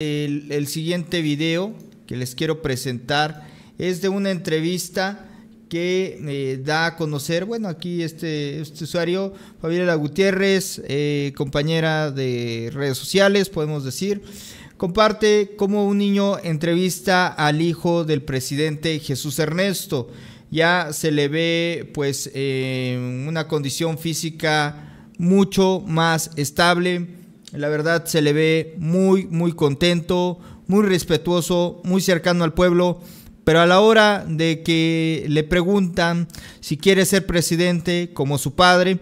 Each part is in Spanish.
El, siguiente video que les quiero presentar es de una entrevista que eh, da a conocer, bueno, aquí este, este usuario, Fabiola Gutiérrez, eh, compañera de redes sociales, podemos decir, comparte cómo un niño entrevista al hijo del presidente Jesús Ernesto. Ya se le ve pues en eh, una condición física mucho más estable, la verdad se le ve muy, muy contento, muy respetuoso, muy cercano al pueblo. Pero a la hora de que le preguntan si quiere ser presidente como su padre,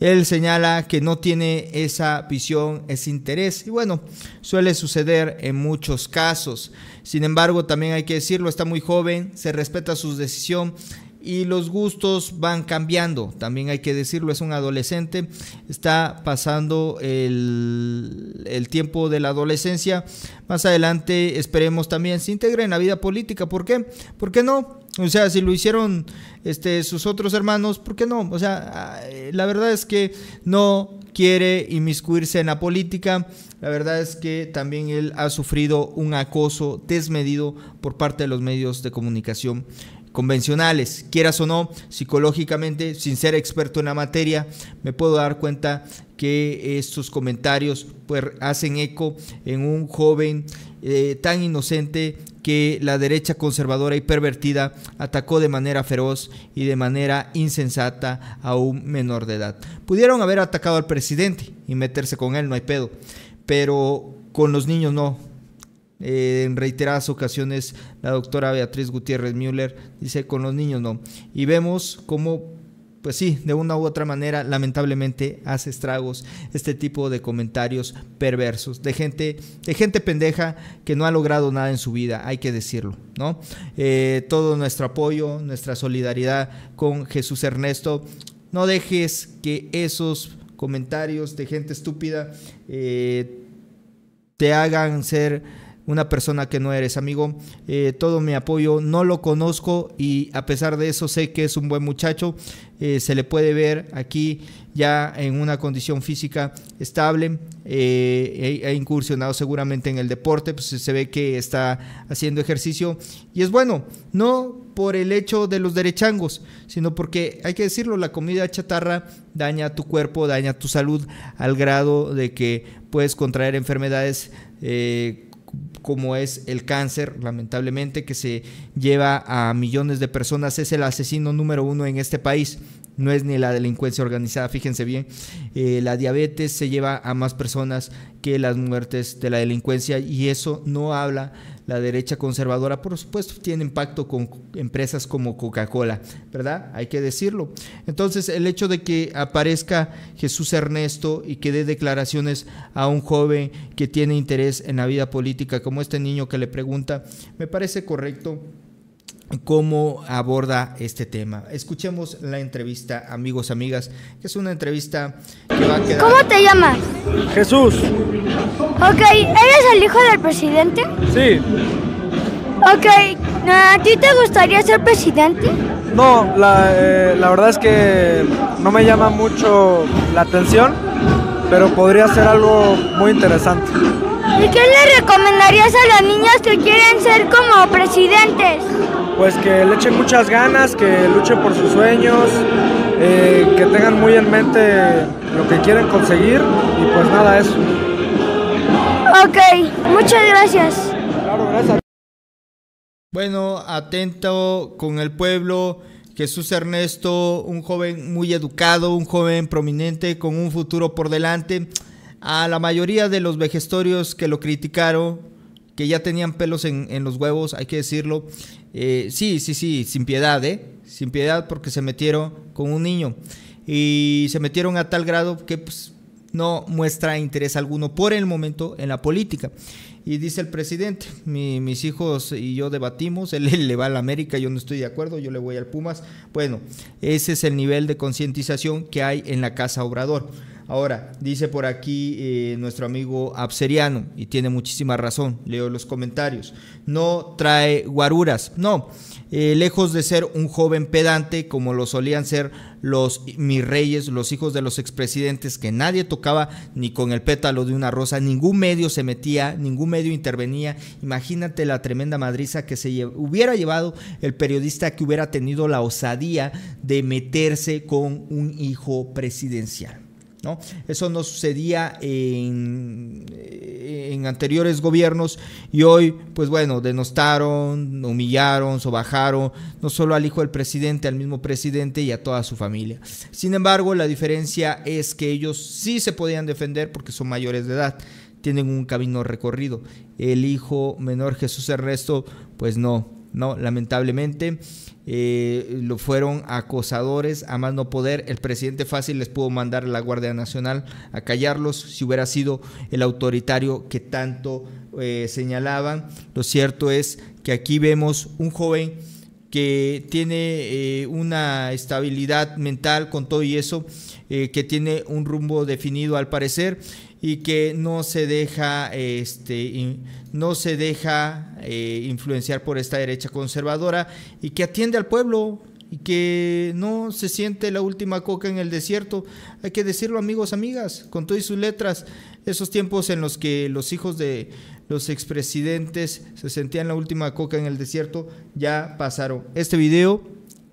él señala que no tiene esa visión, ese interés. Y bueno, suele suceder en muchos casos. Sin embargo, también hay que decirlo, está muy joven, se respeta su decisión y los gustos van cambiando. También hay que decirlo, es un adolescente, está pasando el, tiempo de la adolescencia. Más adelante esperemos también se integre en la vida política. ¿Por qué? ¿Por qué no? O sea, si lo hicieron este, sus otros hermanos, ¿por qué no? O sea, eh, la verdad es que no quiere inmiscuirse en la política. La verdad es que también él ha sufrido un acoso desmedido por parte de los medios de comunicación convencionales, quieras o no, psicológicamente, sin ser experto en la materia, me puedo dar cuenta que estos comentarios pues, hacen eco en un joven eh, tan inocente que la derecha conservadora y pervertida atacó de manera feroz y de manera insensata a un menor de edad. Pudieron haber atacado al presidente y meterse con él, no hay pedo, pero con los niños no, eh, en reiteradas ocasiones la doctora Beatriz Gutiérrez Müller dice con los niños no. Y vemos cómo, pues sí, de una u otra manera lamentablemente hace estragos este tipo de comentarios perversos de gente, de gente pendeja que no ha logrado nada en su vida, hay que decirlo, ¿no? Eh, todo nuestro apoyo, nuestra solidaridad con Jesús Ernesto. No dejes que esos comentarios de gente estúpida eh, te hagan ser una persona que no eres, amigo. Eh, todo mi apoyo, no lo conozco y a pesar de eso sé que es un buen muchacho. Eh, se le puede ver aquí ya en una condición física estable. ha eh, incursionado seguramente en el deporte, pues se ve que está haciendo ejercicio. Y es bueno, no por el hecho de los derechangos, sino porque hay que decirlo, la comida chatarra daña tu cuerpo, daña tu salud al grado de que puedes contraer enfermedades como es el cáncer, lamentablemente, que se lleva a millones de personas, es el asesino número uno en este país. No es ni la delincuencia organizada, fíjense bien. Eh, la diabetes se lleva a más personas que las muertes de la delincuencia y eso no habla la derecha conservadora, por supuesto, tiene impacto con empresas como Coca-Cola, ¿verdad? Hay que decirlo. Entonces, el hecho de que aparezca Jesús Ernesto y que dé declaraciones a un joven que tiene interés en la vida política, como este niño que le pregunta, me parece correcto cómo aborda este tema. Escuchemos la entrevista, amigos, amigas, es una entrevista que va a quedar... ¿Cómo te llamas? Jesús. Ok, ¿eres el hijo del presidente? Sí. Ok, ¿a ti te gustaría ser presidente? No, la, eh, la verdad es que no me llama mucho la atención, pero podría ser algo muy interesante. ¿Y qué le recomendarías a las niñas que quieren ser como presidentes? Pues que le echen muchas ganas, que luchen por sus sueños, eh, que tengan muy en mente lo que quieren conseguir y pues nada, eso. Ok, muchas gracias. Claro, gracias. Bueno, atento con el pueblo. Jesús Ernesto, un joven muy educado, un joven prominente con un futuro por delante a la mayoría de los vejestorios que lo criticaron, que ya tenían pelos en, los huevos, hay que decirlo, eh, sí, sí, sí, sin piedad, ¿eh? Sin piedad porque se metieron con un niño y se metieron a tal grado que pues, no muestra interés alguno por el momento en la política. Y dice el presidente, mis hijos y yo debatimos, él, le va la América, yo no estoy de acuerdo, yo le voy al Pumas. Bueno, ese es el nivel de concientización que hay en la Casa Obrador. Ahora, dice por aquí eh, nuestro amigo Abseriano, y tiene muchísima razón, leo los comentarios, no trae guaruras, no, eh, lejos de ser un joven pedante como lo solían ser los mis reyes, los hijos de los expresidentes, que nadie tocaba ni con el pétalo de una rosa, ningún medio se metía, ningún medio intervenía. Imagínate la tremenda madriza que se hubiera llevado el periodista que hubiera tenido la osadía de meterse con un hijo presidencial. ¿No? Eso no sucedía en, eh, en, anteriores gobiernos y hoy, pues bueno, denostaron, humillaron, sobajaron, no solo al hijo del presidente, al mismo presidente y a toda su familia. Sin embargo, la diferencia es que ellos sí se podían defender porque son mayores de edad tienen un camino recorrido. El hijo menor Jesús Ernesto, pues no, no, lamentablemente eh, lo fueron acosadores a más no poder. El presidente fácil les pudo mandar a la Guardia Nacional a callarlos si hubiera sido el autoritario que tanto eh, señalaban. Lo cierto es que aquí vemos un joven que tiene eh, una estabilidad mental con todo y eso, eh, que tiene un rumbo definido al parecer y que no se deja, este, no se deja eh, influenciar por esta derecha conservadora y que atiende al pueblo y que no se siente la última coca en el desierto. Hay que decirlo amigos, amigas, con todas sus letras, esos tiempos en los que los hijos de los expresidentes se sentían la última coca en el desierto, ya pasaron. Este video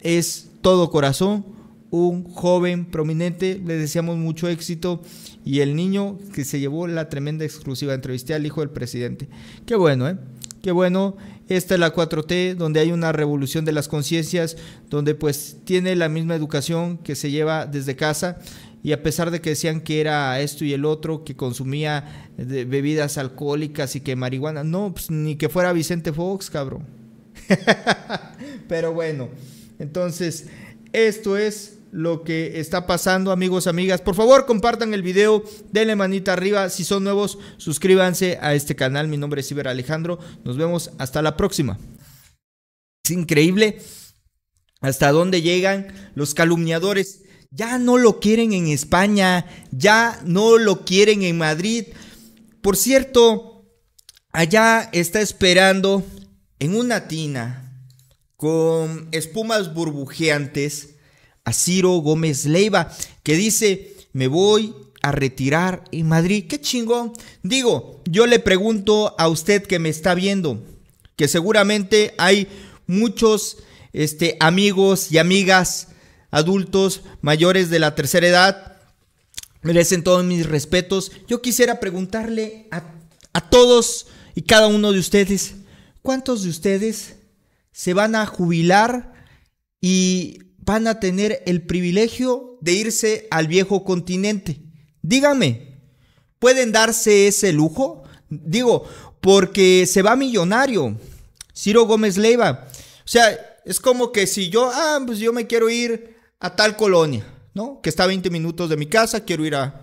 es todo corazón, un joven prominente, le deseamos mucho éxito y el niño que se llevó la tremenda exclusiva, entrevisté al hijo del presidente. Qué bueno, ¿eh? Qué bueno, esta es la 4T, donde hay una revolución de las conciencias, donde pues tiene la misma educación que se lleva desde casa y a pesar de que decían que era esto y el otro, que consumía bebidas alcohólicas y que marihuana, no, pues, ni que fuera Vicente Fox, cabrón. Pero bueno, entonces, esto es lo que está pasando, amigos, amigas. Por favor, compartan el video, denle manita arriba. Si son nuevos, suscríbanse a este canal. Mi nombre es Iber Alejandro. Nos vemos hasta la próxima. Es increíble hasta dónde llegan los calumniadores. Ya no lo quieren en España, ya no lo quieren en Madrid. Por cierto, allá está esperando en una tina con espumas burbujeantes a Ciro Gómez Leiva, que dice, me voy a retirar en Madrid. Qué chingón. Digo, yo le pregunto a usted que me está viendo, que seguramente hay muchos este, amigos y amigas adultos mayores de la tercera edad, merecen todos mis respetos. Yo quisiera preguntarle a, todos y cada uno de ustedes, ¿cuántos de ustedes se van a jubilar y van a tener el privilegio de irse al viejo continente? Dígame, ¿pueden darse ese lujo? Digo, porque se va millonario. Ciro Gómez Leiva. O sea, es como que si yo, ah, pues yo me quiero ir a tal colonia, ¿no? Que está a 20 minutos de mi casa, quiero ir a,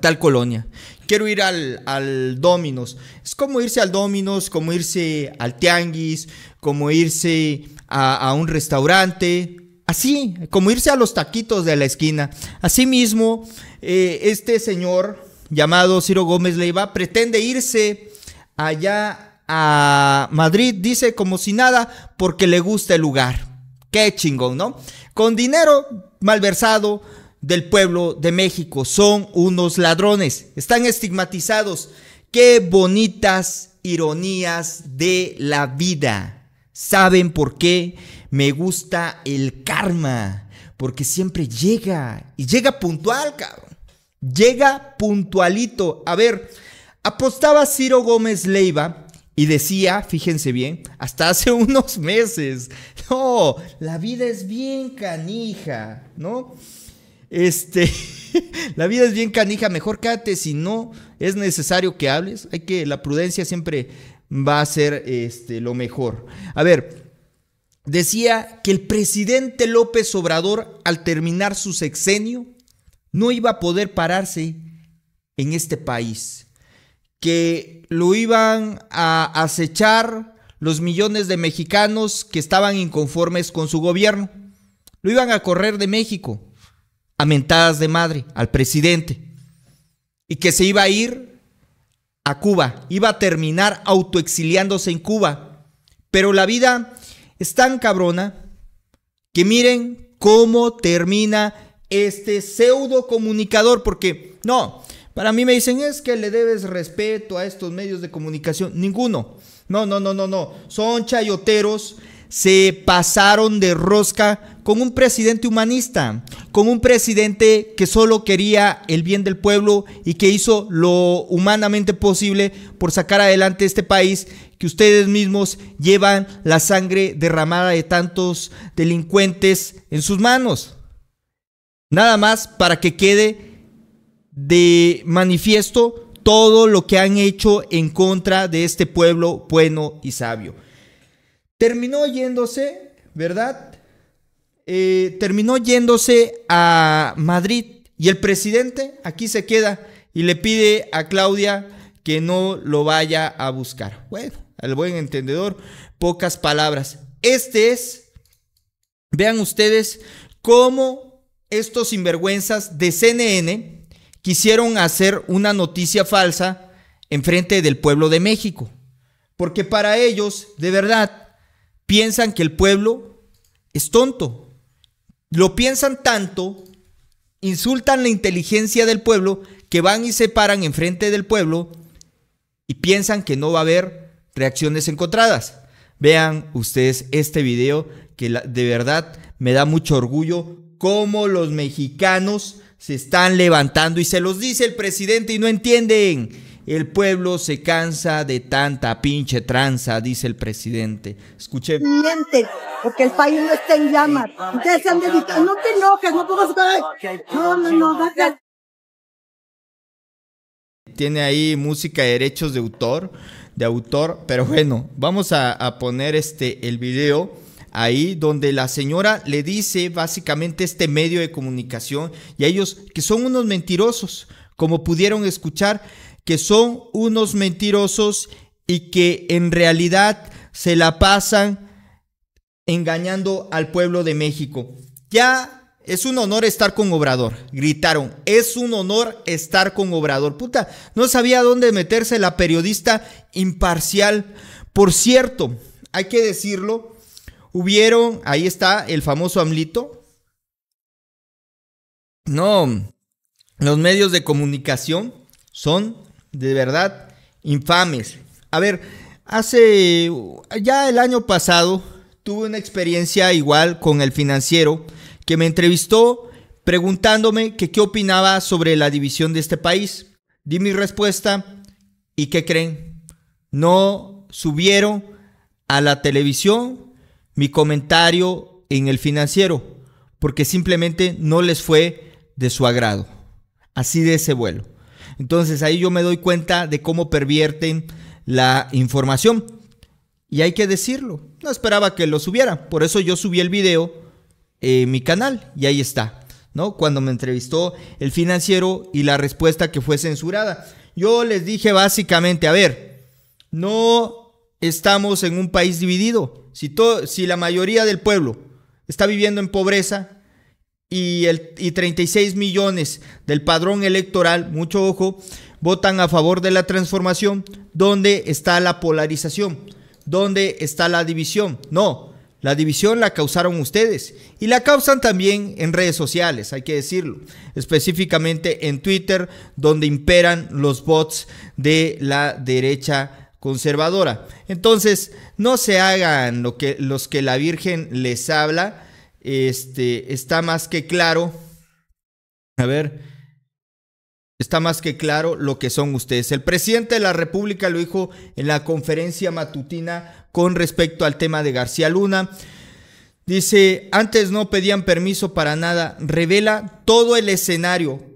tal colonia. Quiero ir al, Dominos. Es como irse al Dominos, como irse al Tianguis, como irse a, un restaurante, así, como irse a los taquitos de la esquina. Asimismo, eh, este señor llamado Ciro Gómez Leiva pretende irse allá a Madrid, dice como si nada, porque le gusta el lugar. Qué chingón, ¿no? con dinero malversado del pueblo de México. Son unos ladrones, están estigmatizados. Qué bonitas ironías de la vida. ¿Saben por qué me gusta el karma? Porque siempre llega y llega puntual, cabrón. Llega puntualito. A ver, apostaba Ciro Gómez Leiva y decía, fíjense bien, hasta hace unos meses, no, la vida es bien canija, ¿no? Este, la vida es bien canija, mejor cáte si no es necesario que hables. Hay que, la prudencia siempre va a ser este, lo mejor. A ver, decía que el presidente López Obrador, al terminar su sexenio, no iba a poder pararse en este país que lo iban a acechar los millones de mexicanos que estaban inconformes con su gobierno. Lo iban a correr de México, a mentadas de madre, al presidente. Y que se iba a ir a Cuba, iba a terminar autoexiliándose en Cuba. Pero la vida es tan cabrona que miren cómo termina este pseudo comunicador, porque no, para mí me dicen, es que le debes respeto a estos medios de comunicación. Ninguno. No, no, no, no, no. Son chayoteros. Se pasaron de rosca con un presidente humanista, con un presidente que solo quería el bien del pueblo y que hizo lo humanamente posible por sacar adelante este país que ustedes mismos llevan la sangre derramada de tantos delincuentes en sus manos. Nada más para que quede de manifiesto todo lo que han hecho en contra de este pueblo bueno y sabio. Terminó yéndose, ¿verdad? Eh, terminó yéndose a Madrid y el presidente aquí se queda y le pide a Claudia que no lo vaya a buscar. Bueno, al buen entendedor, pocas palabras. Este es, vean ustedes, cómo estos sinvergüenzas de CNN quisieron hacer una noticia falsa enfrente del pueblo de México. Porque para ellos, de verdad, piensan que el pueblo es tonto. Lo piensan tanto, insultan la inteligencia del pueblo, que van y se paran enfrente del pueblo y piensan que no va a haber reacciones encontradas. Vean ustedes este video que de verdad me da mucho orgullo cómo los mexicanos se están levantando y se los dice el presidente y no entienden. El pueblo se cansa de tanta pinche tranza, dice el presidente. Escuche. Miente, porque el país no está en llamas. Ustedes han No te enojes, no No, no, no, Tiene ahí música de derechos de autor, de autor, pero bueno, vamos a, a poner este el video ahí donde la señora le dice básicamente este medio de comunicación y a ellos que son unos mentirosos, como pudieron escuchar, que son unos mentirosos y que en realidad se la pasan engañando al pueblo de México. Ya es un honor estar con Obrador, gritaron. Es un honor estar con Obrador. Puta, no sabía dónde meterse la periodista imparcial. Por cierto, hay que decirlo, Hubieron, ahí está el famoso AMLITO. No, los medios de comunicación son de verdad infames. A ver, hace ya el año pasado tuve una experiencia igual con el financiero que me entrevistó preguntándome que qué opinaba sobre la división de este país. Di mi respuesta y ¿qué creen? No subieron a la televisión mi comentario en el financiero, porque simplemente no les fue de su agrado. Así de ese vuelo. Entonces ahí yo me doy cuenta de cómo pervierten la información. Y hay que decirlo, no esperaba que lo subiera, por eso yo subí el video en mi canal y ahí está, ¿no? Cuando me entrevistó el financiero y la respuesta que fue censurada. Yo les dije básicamente, a ver, no estamos en un país dividido. Si, todo, si la mayoría del pueblo está viviendo en pobreza y, el, y 36 millones del padrón electoral, mucho ojo, votan a favor de la transformación, ¿dónde está la polarización? ¿Dónde está la división? No, la división la causaron ustedes y la causan también en redes sociales, hay que decirlo, específicamente en Twitter, donde imperan los bots de la derecha conservadora. Entonces, no se hagan lo que, los que la Virgen les habla. Este, está más que claro. A ver, está más que claro lo que son ustedes. El presidente de la República lo dijo en la conferencia matutina con respecto al tema de García Luna. Dice, antes no pedían permiso para nada, revela todo el escenario.